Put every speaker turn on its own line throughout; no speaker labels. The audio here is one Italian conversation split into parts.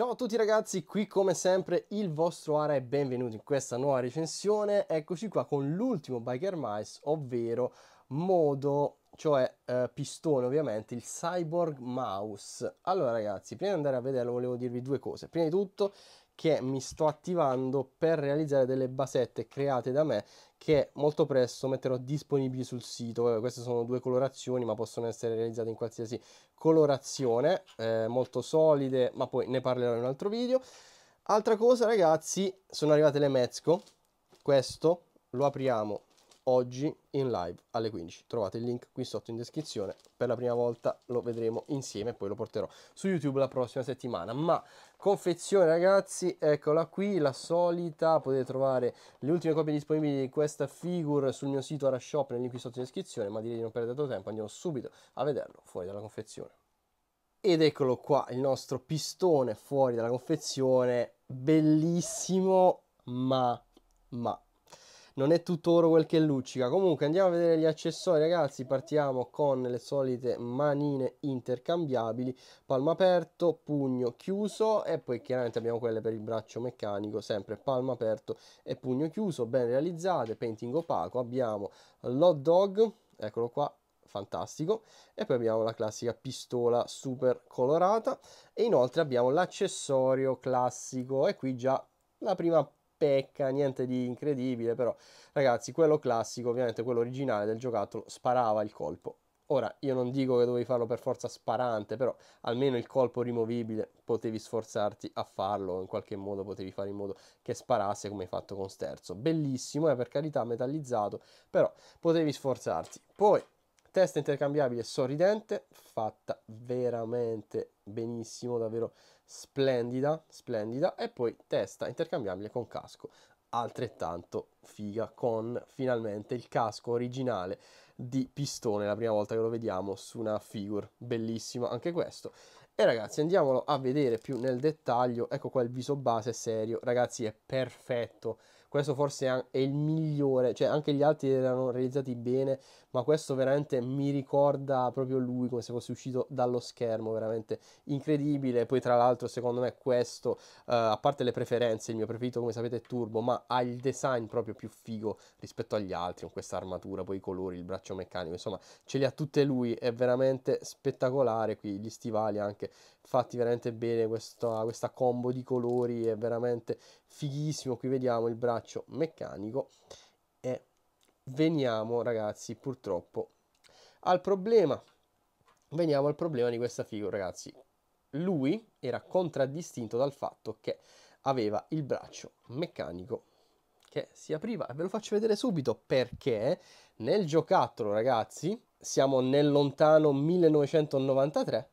Ciao a tutti ragazzi, qui come sempre il vostro Ara e benvenuti in questa nuova recensione. Eccoci qua con l'ultimo Biker Mice, ovvero modo cioè eh, pistone ovviamente, il Cyborg Mouse. Allora ragazzi, prima di andare a vederlo volevo dirvi due cose. Prima di tutto che mi sto attivando per realizzare delle basette create da me che molto presto metterò disponibili sul sito. Eh, queste sono due colorazioni ma possono essere realizzate in qualsiasi colorazione, eh, molto solide ma poi ne parlerò in un altro video. Altra cosa ragazzi, sono arrivate le Mezco, questo lo apriamo oggi in live alle 15. Trovate il link qui sotto in descrizione. Per la prima volta lo vedremo insieme e poi lo porterò su YouTube la prossima settimana. Ma confezione ragazzi, eccola qui, la solita. Potete trovare le ultime copie disponibili di questa figure sul mio sito Arashop nel link qui sotto in descrizione. Ma direi di non perdere altro tempo, andiamo subito a vederlo fuori dalla confezione. Ed eccolo qua, il nostro pistone fuori dalla confezione. Bellissimo, ma... ma non è tutto oro quel che luccica. Comunque andiamo a vedere gli accessori ragazzi, partiamo con le solite manine intercambiabili, Palma aperto, pugno chiuso e poi chiaramente abbiamo quelle per il braccio meccanico, sempre palma aperto e pugno chiuso, ben realizzate, painting opaco, abbiamo l'hot dog, eccolo qua, fantastico e poi abbiamo la classica pistola super colorata e inoltre abbiamo l'accessorio classico e qui già la prima pecca, niente di incredibile, però ragazzi, quello classico, ovviamente quello originale del giocattolo, sparava il colpo. Ora, io non dico che dovevi farlo per forza sparante, però almeno il colpo rimovibile potevi sforzarti a farlo, in qualche modo potevi fare in modo che sparasse come hai fatto con Sterzo. Bellissimo, è eh, per carità metallizzato, però potevi sforzarti. Poi testa intercambiabile sorridente fatta veramente benissimo davvero splendida splendida e poi testa intercambiabile con casco altrettanto figa con finalmente il casco originale di pistone la prima volta che lo vediamo su una figure bellissimo anche questo e ragazzi andiamolo a vedere più nel dettaglio ecco qua il viso base serio ragazzi è perfetto questo forse è il migliore, cioè anche gli altri erano realizzati bene, ma questo veramente mi ricorda proprio lui come se fosse uscito dallo schermo, veramente incredibile. Poi tra l'altro secondo me questo, uh, a parte le preferenze, il mio preferito come sapete è Turbo, ma ha il design proprio più figo rispetto agli altri, con questa armatura, poi i colori, il braccio meccanico, insomma ce li ha tutte lui, è veramente spettacolare qui, gli stivali anche fatti veramente bene, questa, questa combo di colori è veramente fighissimo, qui vediamo il braccio braccio meccanico e veniamo ragazzi purtroppo al problema veniamo al problema di questa figura ragazzi lui era contraddistinto dal fatto che aveva il braccio meccanico che si apriva ve lo faccio vedere subito perché nel giocattolo ragazzi siamo nel lontano 1993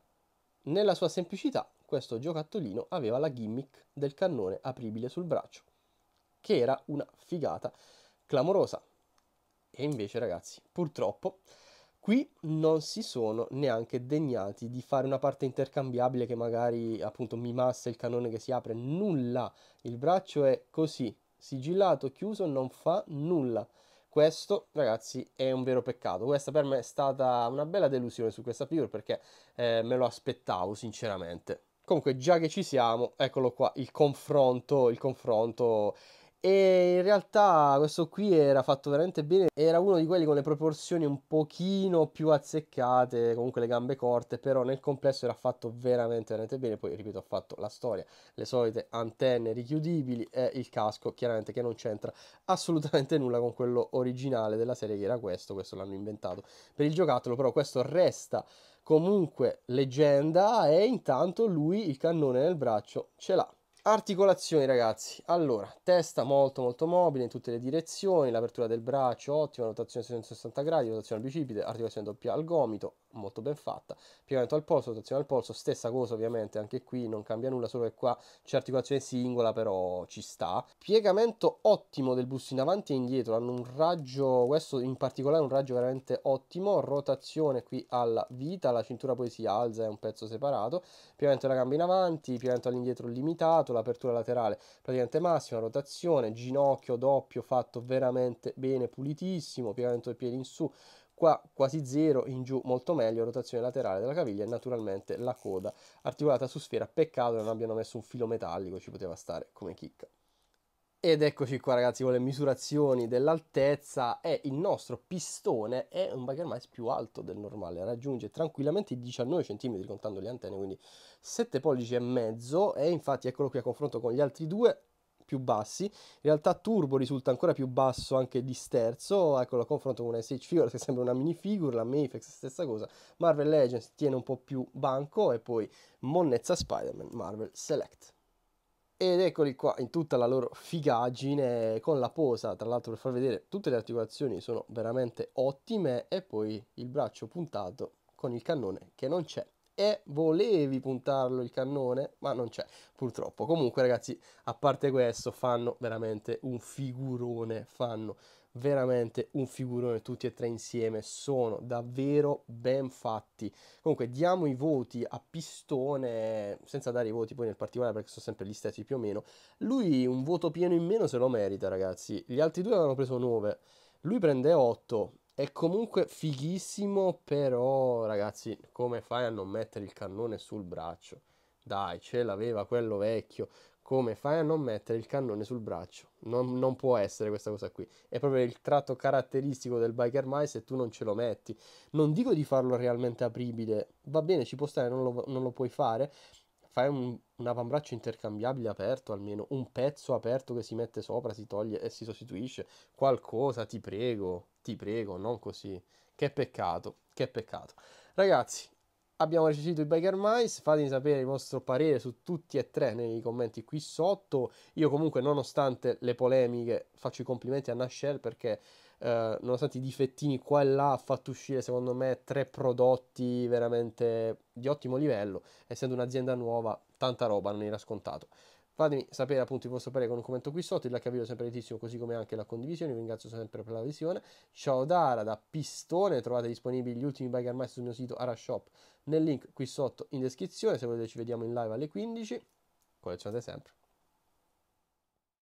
nella sua semplicità questo giocattolino aveva la gimmick del cannone apribile sul braccio che era una figata clamorosa. E invece ragazzi, purtroppo, qui non si sono neanche degnati di fare una parte intercambiabile che magari appunto mimassa il cannone che si apre, nulla. Il braccio è così, sigillato, chiuso, non fa nulla. Questo, ragazzi, è un vero peccato. Questa per me è stata una bella delusione su questa figura perché eh, me lo aspettavo, sinceramente. Comunque, già che ci siamo, eccolo qua, il confronto, il confronto e in realtà questo qui era fatto veramente bene, era uno di quelli con le proporzioni un pochino più azzeccate, comunque le gambe corte, però nel complesso era fatto veramente veramente bene, poi ripeto ha fatto la storia, le solite antenne richiudibili e il casco chiaramente che non c'entra assolutamente nulla con quello originale della serie che era questo, questo l'hanno inventato per il giocattolo, però questo resta comunque leggenda e intanto lui il cannone nel braccio ce l'ha. Articolazioni ragazzi, allora testa molto molto mobile in tutte le direzioni, l'apertura del braccio ottima, rotazione 360 gradi, rotazione al bicipite, articolazione doppia al gomito, molto ben fatta. Piegamento al polso, rotazione al polso, stessa cosa ovviamente, anche qui non cambia nulla, solo che qua c'è articolazione singola, però ci sta. Piegamento ottimo del busto in avanti e indietro, hanno un raggio, questo in particolare è un raggio veramente ottimo, rotazione qui alla vita, la cintura poi si alza, è un pezzo separato, piegamento della gamba in avanti, piegamento all'indietro limitato, l'apertura laterale praticamente massima, rotazione, ginocchio doppio fatto veramente bene, pulitissimo, piegamento del piede in su, qua quasi zero, in giù molto meglio, rotazione laterale della caviglia e naturalmente la coda articolata su sfera, peccato che non abbiano messo un filo metallico, ci poteva stare come chicca. Ed eccoci qua ragazzi con le misurazioni dell'altezza e il nostro pistone è un bagger mais più alto del normale, raggiunge tranquillamente i 19 cm contando le antenne, quindi 7 pollici e mezzo e infatti eccolo qui a confronto con gli altri due più bassi. In realtà Turbo risulta ancora più basso anche di sterzo, ecco lo confronto con una SH Figure che sembra una minifigure, la Mafex stessa cosa, Marvel Legends tiene un po' più banco e poi Monnezza Spider-Man Marvel Select. Ed eccoli qua in tutta la loro figaggine con la posa, tra l'altro per far vedere tutte le articolazioni sono veramente ottime e poi il braccio puntato con il cannone che non c'è e volevi puntarlo il cannone, ma non c'è purtroppo. Comunque ragazzi, a parte questo, fanno veramente un figurone, fanno veramente un figurone tutti e tre insieme, sono davvero ben fatti. Comunque diamo i voti a pistone, senza dare i voti poi nel particolare perché sono sempre gli stessi più o meno. Lui un voto pieno in meno se lo merita ragazzi, gli altri due avevano preso 9, lui prende 8 è comunque fighissimo, però ragazzi, come fai a non mettere il cannone sul braccio? Dai, ce l'aveva quello vecchio. Come fai a non mettere il cannone sul braccio? Non, non può essere questa cosa qui. È proprio il tratto caratteristico del biker mai se tu non ce lo metti. Non dico di farlo realmente apribile, va bene, ci può stare, non lo, non lo puoi fare, fai un, un avambraccio intercambiabile aperto almeno, un pezzo aperto che si mette sopra, si toglie e si sostituisce, qualcosa, ti prego, ti prego, non così. Che peccato, che peccato. Ragazzi, abbiamo recensito i Biker Mice, fatemi sapere il vostro parere su tutti e tre nei commenti qui sotto. Io comunque nonostante le polemiche faccio i complimenti a Nashell perché eh, nonostante i difettini qua e là ha fatto uscire secondo me tre prodotti veramente di ottimo livello, essendo un'azienda nuova tanta roba non era scontato. Fatemi sapere appunto il vostro parere con un commento qui sotto, il like video è sempre tantissimo, così come anche la condivisione, vi ringrazio sempre per la visione. Ciao Dara da Pistone, trovate disponibili gli ultimi bike armati sul mio sito Arashop nel link qui sotto in descrizione, se volete ci vediamo in live alle 15, collezionate sempre.